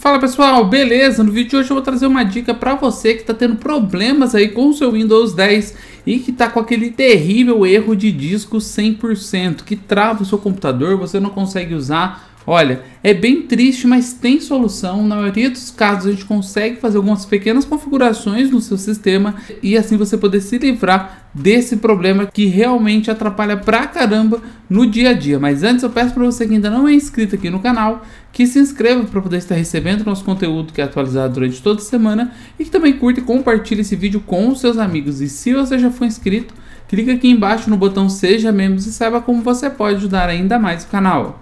Fala pessoal, beleza? No vídeo de hoje eu vou trazer uma dica para você que está tendo problemas aí com o seu Windows 10 e que está com aquele terrível erro de disco 100% que trava o seu computador, você não consegue usar Olha, é bem triste, mas tem solução. Na maioria dos casos, a gente consegue fazer algumas pequenas configurações no seu sistema e assim você poder se livrar desse problema que realmente atrapalha pra caramba no dia a dia. Mas antes, eu peço para você que ainda não é inscrito aqui no canal que se inscreva para poder estar recebendo nosso conteúdo que é atualizado durante toda a semana e que também curta e compartilhe esse vídeo com os seus amigos. E se você já for inscrito, clica aqui embaixo no botão Seja Membros e saiba como você pode ajudar ainda mais o canal.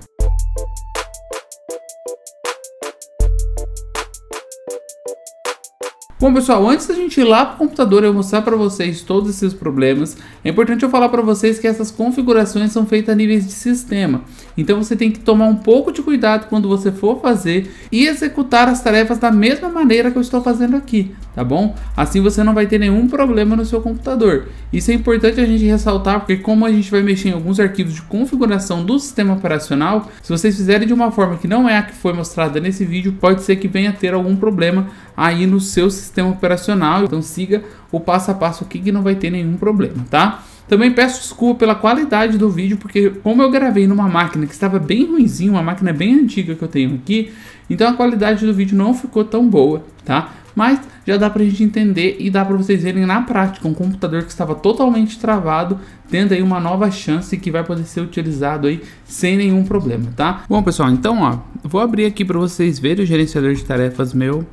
Bom, pessoal, antes da gente ir lá para o computador e mostrar para vocês todos esses problemas, é importante eu falar para vocês que essas configurações são feitas a níveis de sistema. Então você tem que tomar um pouco de cuidado quando você for fazer e executar as tarefas da mesma maneira que eu estou fazendo aqui tá bom? Assim você não vai ter nenhum problema no seu computador. Isso é importante a gente ressaltar porque como a gente vai mexer em alguns arquivos de configuração do sistema operacional, se vocês fizerem de uma forma que não é a que foi mostrada nesse vídeo, pode ser que venha ter algum problema aí no seu sistema operacional. Então siga o passo a passo aqui que não vai ter nenhum problema, tá? Também peço desculpa pela qualidade do vídeo, porque como eu gravei numa máquina que estava bem ruimzinha, uma máquina bem antiga que eu tenho aqui, então a qualidade do vídeo não ficou tão boa, tá? mas já dá pra gente entender e dá pra vocês verem na prática um computador que estava totalmente travado tendo aí uma nova chance que vai poder ser utilizado aí sem nenhum problema, tá? Bom, pessoal, então, ó, vou abrir aqui para vocês verem o gerenciador de tarefas meu.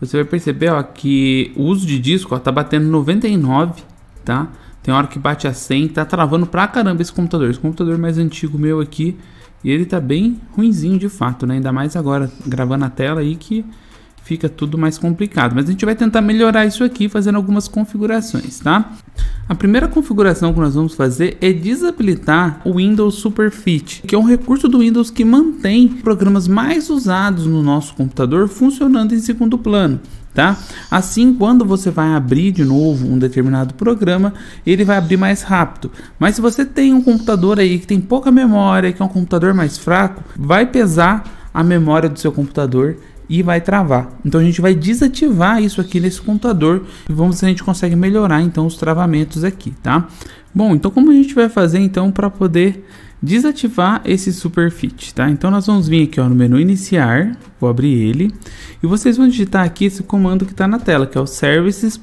Você vai perceber, ó, que o uso de disco, ó, tá batendo 99, tá? Tem hora que bate a 100, tá travando pra caramba esse computador. Esse computador mais antigo meu aqui, e ele tá bem ruinzinho de fato, né? Ainda mais agora, gravando a tela aí que fica tudo mais complicado. Mas a gente vai tentar melhorar isso aqui fazendo algumas configurações, tá? A primeira configuração que nós vamos fazer é desabilitar o Windows Superfit, que é um recurso do Windows que mantém programas mais usados no nosso computador funcionando em segundo plano. Tá? Assim, quando você vai abrir de novo um determinado programa, ele vai abrir mais rápido. Mas se você tem um computador aí que tem pouca memória, que é um computador mais fraco, vai pesar a memória do seu computador e vai travar. Então a gente vai desativar isso aqui nesse computador e vamos ver se a gente consegue melhorar então os travamentos aqui, tá? Bom, então como a gente vai fazer então para poder desativar esse superfit, tá? Então nós vamos vir aqui ó, no menu iniciar, vou abrir ele e vocês vão digitar aqui esse comando que está na tela, que é o services.msc,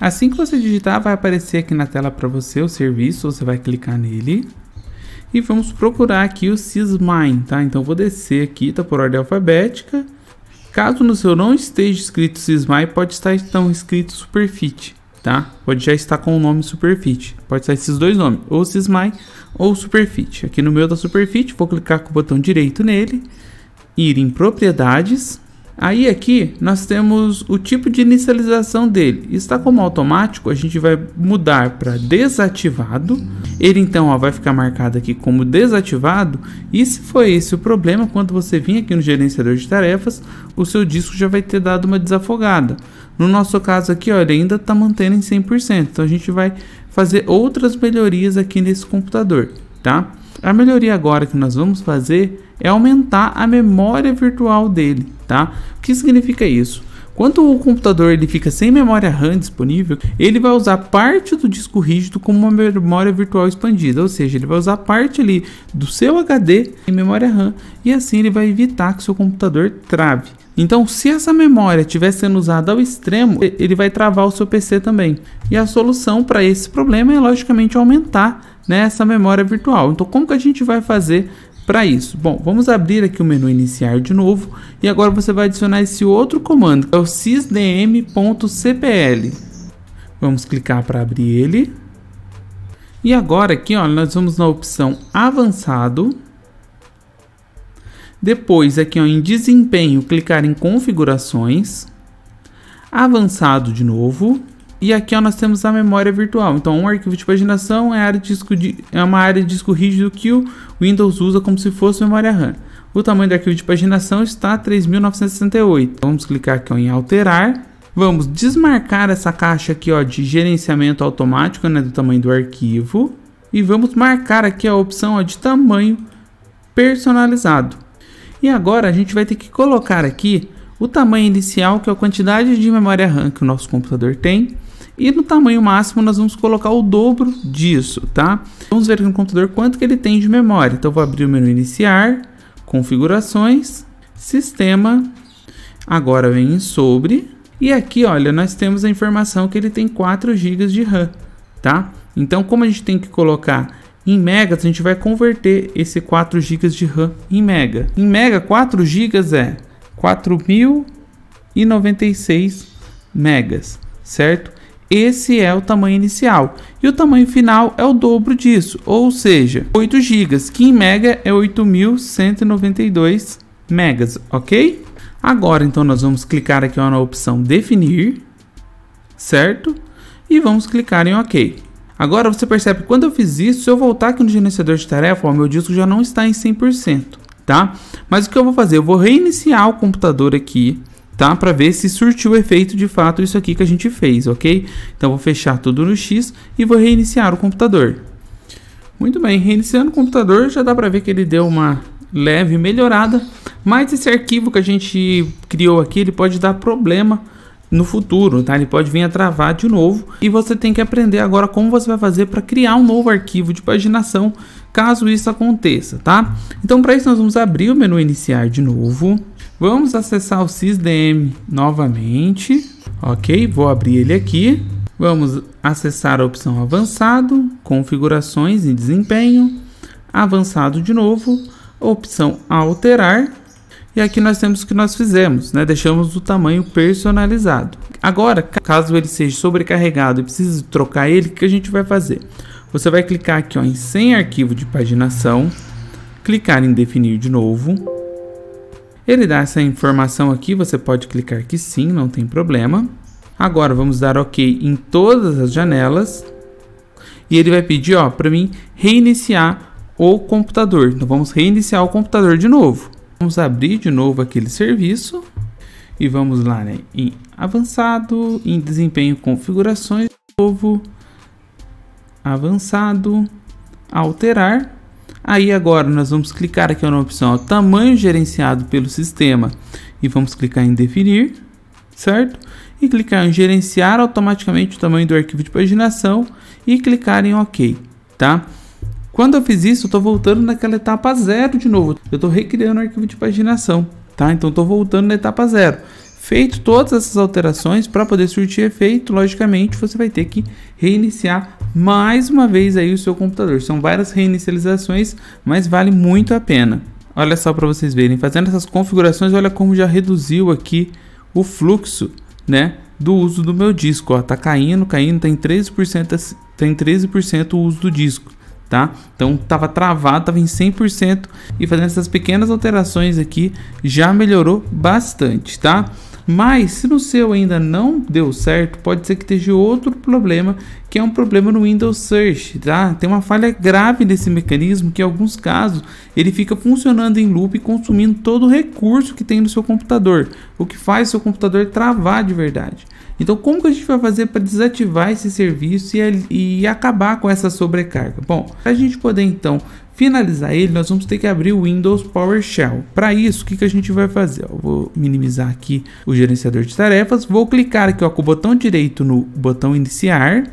Assim que você digitar, vai aparecer aqui na tela para você o serviço, você vai clicar nele e vamos procurar aqui o sysmine, tá? Então vou descer aqui, tá por ordem alfabética. Caso no seu não esteja escrito sysmine, pode estar então escrito superfit, tá? Pode já estar com o nome superfit. Pode estar esses dois nomes, ou sysmine ou superfit. Aqui no meu da tá superfit, vou clicar com o botão direito nele, ir em propriedades Aí aqui nós temos o tipo de inicialização dele. Está como automático, a gente vai mudar para desativado. Ele então ó, vai ficar marcado aqui como desativado. E se foi esse o problema, quando você vir aqui no gerenciador de tarefas, o seu disco já vai ter dado uma desafogada. No nosso caso aqui, ó, ele ainda está mantendo em 100%. Então a gente vai fazer outras melhorias aqui nesse computador, tá? A melhoria agora que nós vamos fazer é aumentar a memória virtual dele, tá? O que significa isso? Quando o computador ele fica sem memória RAM disponível, ele vai usar parte do disco rígido como uma memória virtual expandida, ou seja, ele vai usar parte ali do seu HD em memória RAM e assim ele vai evitar que seu computador trave. Então, se essa memória estiver sendo usada ao extremo, ele vai travar o seu PC também. E a solução para esse problema é logicamente aumentar né, essa memória virtual. Então, como que a gente vai fazer para isso? Bom, vamos abrir aqui o menu iniciar de novo e agora você vai adicionar esse outro comando, que é o sysdm.cpl. Vamos clicar para abrir ele. E agora aqui, ó, nós vamos na opção avançado depois, aqui é ó, em desempenho, clicar em configurações, avançado de novo. E aqui ó, nós temos a memória virtual. Então, um arquivo de paginação é, área de disco de, é uma área de disco rígido que o Windows usa como se fosse memória RAM. O tamanho do arquivo de paginação está 3.968. Então, vamos clicar aqui ó, em alterar. Vamos desmarcar essa caixa aqui ó, de gerenciamento automático né, do tamanho do arquivo. E vamos marcar aqui a opção ó, de tamanho personalizado. E agora a gente vai ter que colocar aqui o tamanho inicial, que é a quantidade de memória RAM que o nosso computador tem, e no tamanho máximo nós vamos colocar o dobro disso, tá? Vamos ver aqui no computador quanto que ele tem de memória. Então vou abrir o menu iniciar, configurações, sistema, agora vem em sobre, e aqui, olha, nós temos a informação que ele tem 4 GB de RAM, tá? Então como a gente tem que colocar em megas, a gente vai converter esse 4 GB de RAM em mega. Em mega, 4 GB é 4096 megas, certo? Esse é o tamanho inicial. E o tamanho final é o dobro disso, ou seja, 8 GB, que em mega é 8192 megas, ok? Agora, então, nós vamos clicar aqui ó, na opção definir, certo? E vamos clicar em OK. Agora você percebe, quando eu fiz isso, se eu voltar aqui no gerenciador de tarefa, o meu disco já não está em 100%, tá? Mas o que eu vou fazer? Eu vou reiniciar o computador aqui, tá? Para ver se surtiu efeito de fato isso aqui que a gente fez, ok? Então vou fechar tudo no X e vou reiniciar o computador. Muito bem, reiniciando o computador já dá para ver que ele deu uma leve melhorada, mas esse arquivo que a gente criou aqui, ele pode dar problema no futuro, tá? Ele pode vir a travar de novo e você tem que aprender agora como você vai fazer para criar um novo arquivo de paginação caso isso aconteça, tá? Então para isso nós vamos abrir o menu iniciar de novo, vamos acessar o sysdm novamente, ok? Vou abrir ele aqui, vamos acessar a opção avançado, configurações e desempenho, avançado de novo, opção alterar e aqui nós temos o que nós fizemos, né? Deixamos o tamanho personalizado. Agora, caso ele seja sobrecarregado e precise trocar ele, o que a gente vai fazer? Você vai clicar aqui ó, em sem arquivo de paginação, clicar em definir de novo. Ele dá essa informação aqui, você pode clicar que sim, não tem problema. Agora vamos dar OK em todas as janelas. E ele vai pedir para mim reiniciar o computador. Então vamos reiniciar o computador de novo. Vamos abrir de novo aquele serviço e vamos lá né? em avançado, em desempenho configurações, novo, avançado, alterar. Aí agora nós vamos clicar aqui na é opção ó, tamanho gerenciado pelo sistema e vamos clicar em definir, certo? E clicar em gerenciar automaticamente o tamanho do arquivo de paginação e clicar em OK, tá? Quando eu fiz isso, eu estou voltando naquela etapa zero de novo. Eu estou recriando o arquivo de paginação, tá? Então estou voltando na etapa zero. Feito todas essas alterações, para poder surtir efeito, logicamente você vai ter que reiniciar mais uma vez aí o seu computador. São várias reinicializações, mas vale muito a pena. Olha só para vocês verem, fazendo essas configurações, olha como já reduziu aqui o fluxo, né, do uso do meu disco, ó, tá caindo, caindo, tem 13%, tem 13% o uso do disco tá? Então estava travado, estava em 100% e fazendo essas pequenas alterações aqui já melhorou bastante, tá? Mas se no seu ainda não deu certo, pode ser que esteja outro problema, que é um problema no Windows Search, tá? Tem uma falha grave nesse mecanismo que em alguns casos ele fica funcionando em loop consumindo todo o recurso que tem no seu computador, o que faz seu computador travar de verdade. Então, como que a gente vai fazer para desativar esse serviço e, e acabar com essa sobrecarga? Bom, para a gente poder então finalizar ele, nós vamos ter que abrir o Windows PowerShell. Para isso, o que, que a gente vai fazer? Eu vou minimizar aqui o gerenciador de tarefas, vou clicar aqui ó, com o botão direito no botão iniciar,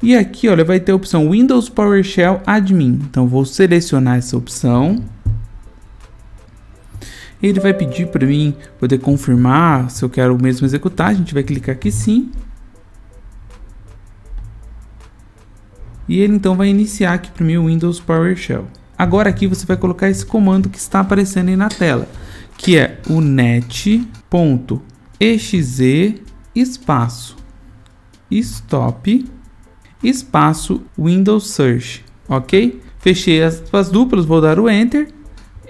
e aqui olha, vai ter a opção Windows PowerShell Admin. Então vou selecionar essa opção. Ele vai pedir para mim poder confirmar se eu quero mesmo executar. A gente vai clicar aqui sim. e ele então vai iniciar aqui para mim o Windows PowerShell. Agora aqui você vai colocar esse comando que está aparecendo aí na tela, que é o net.exe espaço stop espaço Windows Search, ok? Fechei as as duplas, vou dar o Enter.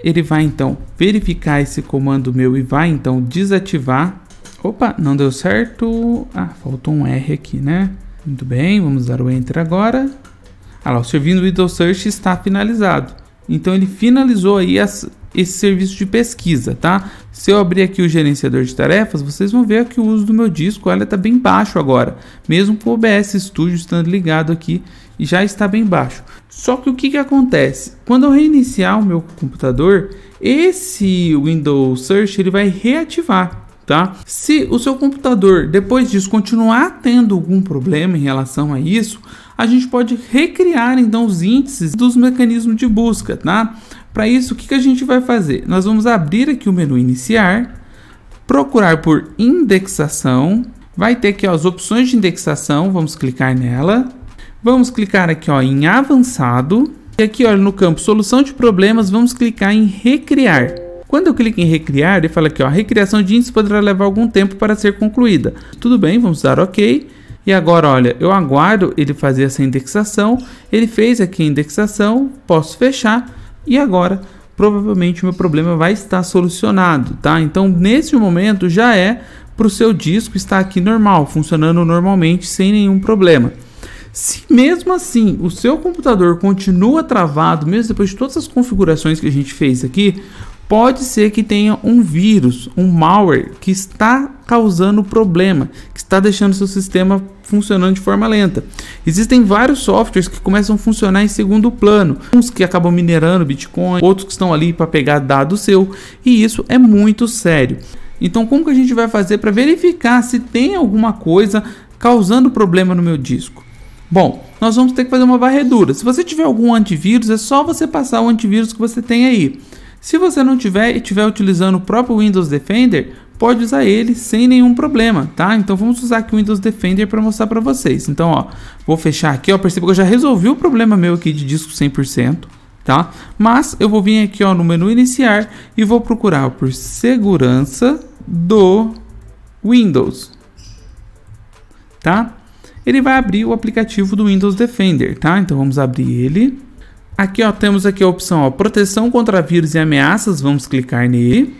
Ele vai então verificar esse comando meu e vai então desativar. Opa, não deu certo. Ah, faltou um R aqui, né? Muito bem, vamos dar o Enter agora. Ah lá, o serviço do Windows Search está finalizado. Então ele finalizou aí as, esse serviço de pesquisa, tá? Se eu abrir aqui o gerenciador de tarefas, vocês vão ver que o uso do meu disco ela está bem baixo agora, mesmo com o OBS Studio estando ligado aqui e já está bem baixo. Só que o que, que acontece? Quando eu reiniciar o meu computador, esse Windows Search ele vai reativar tá? Se o seu computador depois disso continuar tendo algum problema em relação a isso, a gente pode recriar então os índices dos mecanismos de busca, tá? Para isso, o que, que a gente vai fazer? Nós vamos abrir aqui o menu iniciar, procurar por indexação, vai ter aqui ó, as opções de indexação, vamos clicar nela, vamos clicar aqui ó, em avançado, e aqui ó no campo solução de problemas, vamos clicar em recriar. Quando eu clico em recriar, ele fala aqui, ó, a recriação de índice poderá levar algum tempo para ser concluída. Tudo bem, vamos dar OK. E agora, olha, eu aguardo ele fazer essa indexação. Ele fez aqui a indexação, posso fechar e agora provavelmente o meu problema vai estar solucionado, tá? Então, nesse momento já é para o seu disco estar aqui normal, funcionando normalmente sem nenhum problema. Se mesmo assim o seu computador continua travado, mesmo depois de todas as configurações que a gente fez aqui, pode ser que tenha um vírus, um malware que está causando problema, que está deixando seu sistema funcionando de forma lenta. Existem vários softwares que começam a funcionar em segundo plano, uns que acabam minerando Bitcoin, outros que estão ali para pegar dado seu, e isso é muito sério. Então, como que a gente vai fazer para verificar se tem alguma coisa causando problema no meu disco? Bom, nós vamos ter que fazer uma varredura. Se você tiver algum antivírus, é só você passar o antivírus que você tem aí. Se você não tiver e estiver utilizando o próprio Windows Defender, pode usar ele sem nenhum problema, tá? Então vamos usar aqui o Windows Defender para mostrar para vocês. Então, ó, vou fechar aqui, ó, percebo que eu já resolvi o problema meu aqui de disco 100%, tá? Mas eu vou vir aqui, ó, no menu iniciar e vou procurar por segurança do Windows, tá? Ele vai abrir o aplicativo do Windows Defender, tá? Então vamos abrir ele. Aqui ó, temos aqui a opção ó, proteção contra vírus e ameaças, vamos clicar nele.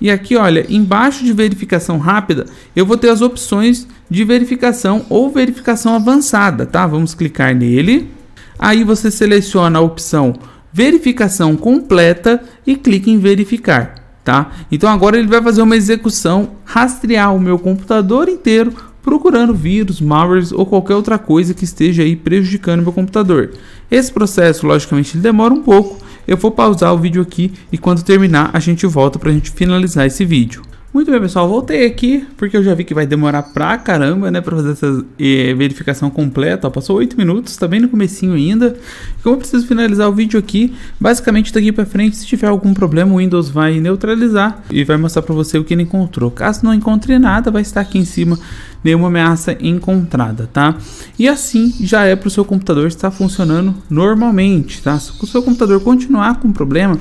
E aqui, olha, embaixo de verificação rápida, eu vou ter as opções de verificação ou verificação avançada, tá? Vamos clicar nele. Aí você seleciona a opção verificação completa e clica em verificar, tá? Então agora ele vai fazer uma execução, rastrear o meu computador inteiro procurando vírus, malwares ou qualquer outra coisa que esteja aí prejudicando meu computador. Esse processo, logicamente, demora um pouco. Eu vou pausar o vídeo aqui e quando terminar a gente volta para a gente finalizar esse vídeo. Muito bem, pessoal, voltei aqui porque eu já vi que vai demorar pra caramba, né, pra fazer essa eh, verificação completa. Ó, passou 8 minutos, tá bem no comecinho ainda. E como eu preciso finalizar o vídeo aqui, basicamente daqui pra frente, se tiver algum problema, o Windows vai neutralizar e vai mostrar pra você o que ele encontrou. Caso não encontre nada, vai estar aqui em cima nenhuma ameaça encontrada, tá? E assim já é pro seu computador estar funcionando normalmente, tá? Se o seu computador continuar com problema,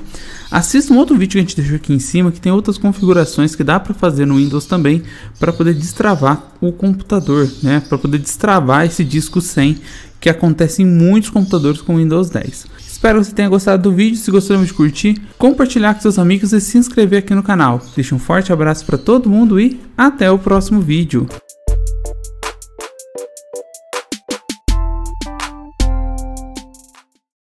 Assista um outro vídeo que a gente deixou aqui em cima que tem outras configurações que dá para fazer no Windows também para poder destravar o computador, né? Para poder destravar esse disco 100 que acontece em muitos computadores com Windows 10. Espero que você tenha gostado do vídeo, se gostou de curtir, compartilhar com seus amigos e se inscrever aqui no canal. Deixe um forte abraço para todo mundo e até o próximo vídeo.